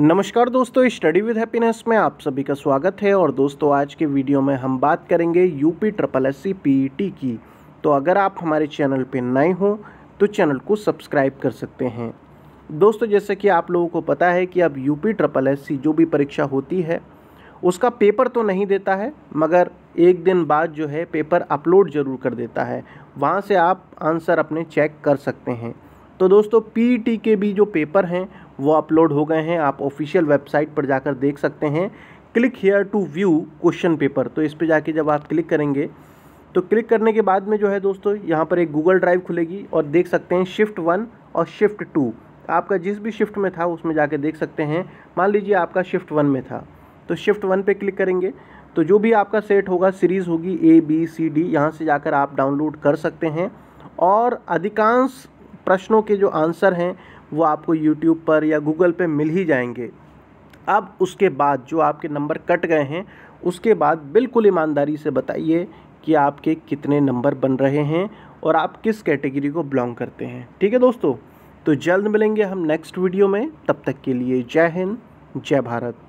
नमस्कार दोस्तों study with happiness में आप सभी का स्वागत है और दोस्तों आज के वीडियो में हम बात करेंगे UP triple S C PET की तो अगर आप हमारे चैनल पर नए हों तो चैनल को सब्सक्राइब कर सकते हैं दोस्तों जैसे कि आप लोगों को पता है कि अब यूपी ट्रिपल एस सी जो भी परीक्षा होती है उसका पेपर तो नहीं देता है मगर एक दिन बाद जो है पेपर अपलोड ज़रूर कर देता है वहाँ से आप आंसर अपने चेक कर सकते हैं तो दोस्तों पीईटी e के भी जो पेपर हैं वो अपलोड हो गए हैं आप ऑफिशियल वेबसाइट पर जाकर देख सकते हैं click here to view question paper तो इस पर जाके जब आप क्लिक करेंगे तो क्लिक करने के बाद में जो है दोस्तों यहाँ पर एक गूगल ड्राइव खुलेगी और देख सकते हैं शिफ्ट वन और शिफ्ट टू आपका जिस भी शिफ्ट में था उसमें जाके देख सकते हैं मान लीजिए आपका शिफ्ट वन में था तो शिफ्ट वन पे क्लिक करेंगे तो जो भी आपका सेट होगा सीरीज़ होगी ए बी सी डी यहाँ से जाकर आप डाउनलोड कर सकते हैं और अधिकांश प्रश्नों के जो आंसर हैं वो आपको यूट्यूब पर या गूगल पे मिल ही जाएंगे अब उसके बाद जो आपके नंबर कट गए हैं उसके बाद बिल्कुल ईमानदारी से बताइए कि आपके कितने नंबर बन रहे हैं और आप किस कैटेगरी को बिलोंग करते हैं ठीक है दोस्तों तो जल्द मिलेंगे हम नेक्स्ट वीडियो में तब तक के लिए जय हिंद जय भारत